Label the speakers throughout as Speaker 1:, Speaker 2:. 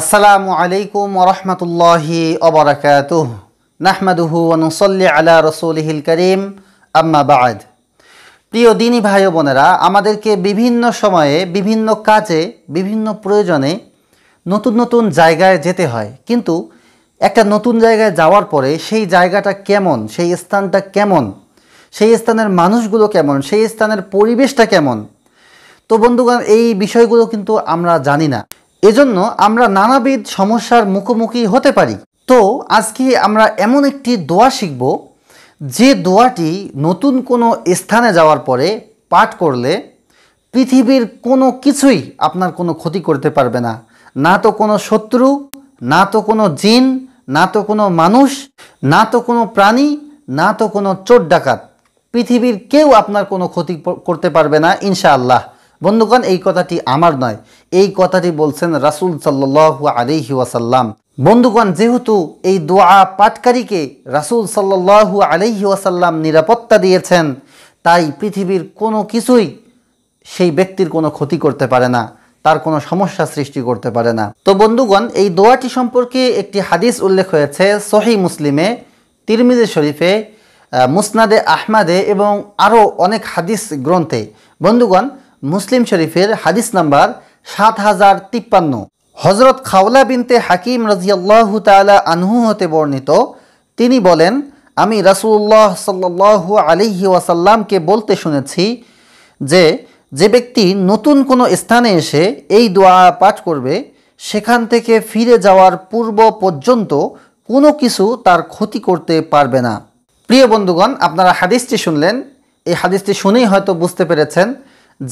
Speaker 1: আসসালামু আলাইকুম ওরহমতুল্লাহি অবরাকাত নাহমাদুহু অনুসল্লি আলা রসুলহিল করিম আম্মা বাদ প্রিয় দিনী ভাই বোনেরা আমাদেরকে বিভিন্ন সময়ে বিভিন্ন কাজে বিভিন্ন প্রয়োজনে নতুন নতুন জায়গায় যেতে হয় কিন্তু একটা নতুন জায়গায় যাওয়ার পরে সেই জায়গাটা কেমন সেই স্থানটা কেমন সেই স্থানের মানুষগুলো কেমন সেই স্থানের পরিবেশটা কেমন তো বন্ধুগণ এই বিষয়গুলো কিন্তু আমরা জানি না এজন্য আমরা নানাবিধ সমস্যার মুখোমুখি হতে পারি তো আজকে আমরা এমন একটি দোয়া শিখব যে দোয়াটি নতুন কোনো স্থানে যাওয়ার পরে পাঠ করলে পৃথিবীর কোনো কিছুই আপনার কোনো ক্ষতি করতে পারবে না না তো কোনো শত্রু না তো কোনো জিন না তো কোনো মানুষ না তো কোনো প্রাণী না তো কোনো চোর ডাকাত পৃথিবীর কেউ আপনার কোনো ক্ষতি করতে পারবে না ইনশাআল্লাহ বন্ধুগণ এই কথাটি আমার নয় এই কথাটি বলছেন রাসুল সাল্লু আলিহি ওয়াসাল্লাম বন্ধুগণ যেহেতু এই দোয়া পাটকারীকে রাসুল সাল্লু আলিহি ওয়াসাল্লাম নিরাপত্তা দিয়েছেন তাই পৃথিবীর কোনো কিছুই সেই ব্যক্তির কোনো ক্ষতি করতে পারে না তার কোনো সমস্যা সৃষ্টি করতে পারে না তো বন্ধুগণ এই দোয়াটি সম্পর্কে একটি হাদিস উল্লেখ হয়েছে সহি মুসলিমে তিরমিজে শরীফে মুসনাদে আহমাদে এবং আরও অনেক হাদিস গ্রন্থে বন্ধুগণ মুসলিম শরীফের হাদিস নাম্বার সাত হাজার তিপ্পান্ন হজরত খাওলা বিনতে হাকিম রাজিয়াল্লাহ তালা আনহু হতে বর্ণিত তিনি বলেন আমি রাসুল্লাহ সাল্লু আলিহি ওয়াসাল্লামকে বলতে শুনেছি যে যে ব্যক্তি নতুন কোনো স্থানে এসে এই দোয়া পাঠ করবে সেখান থেকে ফিরে যাওয়ার পূর্ব পর্যন্ত কোনো কিছু তার ক্ষতি করতে পারবে না প্রিয় বন্ধুগণ আপনারা হাদিসটি শুনলেন এই হাদিসটি শুনেই হয়তো বুঝতে পেরেছেন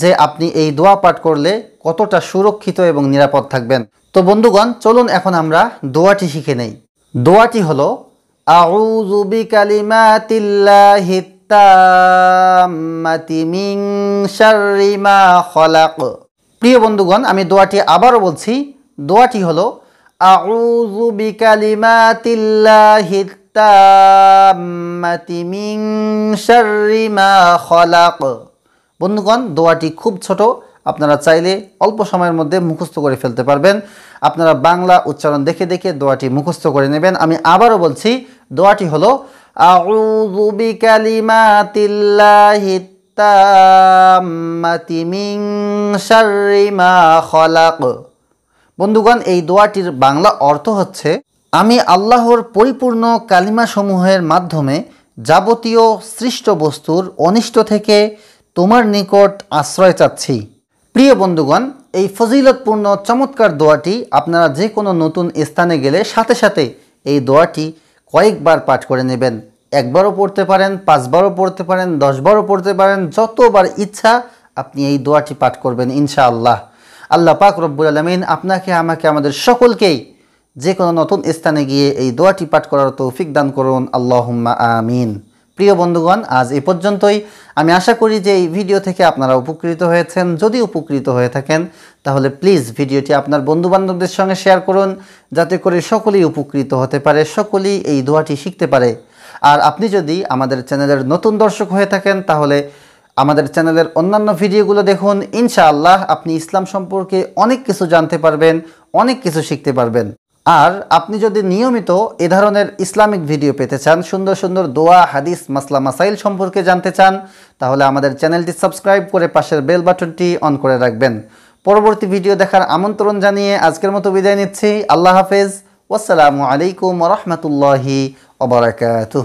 Speaker 1: যে আপনি এই দোয়া পাঠ করলে কতটা সুরক্ষিত এবং নিরাপদ থাকবেন তো বন্ধুগণ চলুন এখন আমরা দোয়াটি শিখে নেই দোয়াটি হলো আউযু বিকালিমাতিল্লাহি খলাক প্রিয় বন্ধুগণ আমি দোয়াটি আবারও বলছি দোয়াটি হলো আউযু বিকালিমাতিল্লাহি তাম্মাতি মিন শাররি মা খলাক বন্ধুগণ দোয়াটি খুব ছোট আপনারা চাইলে অল্প সময়ের মধ্যে মুখস্থ করে ফেলতে পারবেন আপনারা বাংলা উচ্চারণ দেখে দেখে দোয়াটি মুখস্থ করে নেবেন আমি আবারও বলছি দোয়াটি হলো খলাক বন্ধুগণ এই দোয়াটির বাংলা অর্থ হচ্ছে আমি আল্লাহর পরিপূর্ণ কালিমাসমূহের মাধ্যমে যাবতীয় সৃষ্ট বস্তুর অনিষ্ট থেকে তোমার নিকট আশ্রয় চাচ্ছি প্রিয় বন্ধুগণ এই ফজিলতপূর্ণ চমৎকার দোয়াটি আপনারা যে কোনো নতুন স্থানে গেলে সাথে সাথে এই দোয়াটি কয়েকবার পাঠ করে নেবেন একবারও পড়তে পারেন পাঁচবারও পড়তে পারেন দশবারও পড়তে পারেন যতবার ইচ্ছা আপনি এই দোয়াটি পাঠ করবেন ইনশাআল্লাহ আল্লাহ পাক রব্বুল আলমিন আপনাকে আমাকে আমাদের সকলকেই যে কোনো নতুন স্থানে গিয়ে এই দোয়াটি পাঠ করার তৌফিক দান করুন আল্লাহুম্মা আমিন প্রিয় বন্ধুগণ আজ এ পর্যন্তই আমি আশা করি যে এই ভিডিও থেকে আপনারা উপকৃত হয়েছেন যদি উপকৃত হয়ে থাকেন তাহলে প্লিজ ভিডিওটি আপনার বন্ধুবান্ধবদের সঙ্গে শেয়ার করুন যাতে করে সকলেই উপকৃত হতে পারে সকলেই এই দোয়াটি শিখতে পারে আর আপনি যদি আমাদের চ্যানেলের নতুন দর্শক হয়ে থাকেন তাহলে আমাদের চ্যানেলের অন্যান্য ভিডিওগুলো দেখুন ইনশাআল্লাহ আপনি ইসলাম সম্পর্কে অনেক কিছু জানতে পারবেন অনেক কিছু শিখতে পারবেন আর আপনি যদি নিয়মিত এ ধরনের ইসলামিক ভিডিও পেতে চান সুন্দর সুন্দর দোয়া হাদিস মাসলা মাসাইল সম্পর্কে জানতে চান তাহলে আমাদের চ্যানেলটি সাবস্ক্রাইব করে পাশের বেল বাটনটি অন করে রাখবেন পরবর্তী ভিডিও দেখার আমন্ত্রণ জানিয়ে আজকের মতো বিদায় নিচ্ছি আল্লাহ হাফেজ ওসালামু আলাইকুম রহমতুল্লাহি ওবরাকাতুহ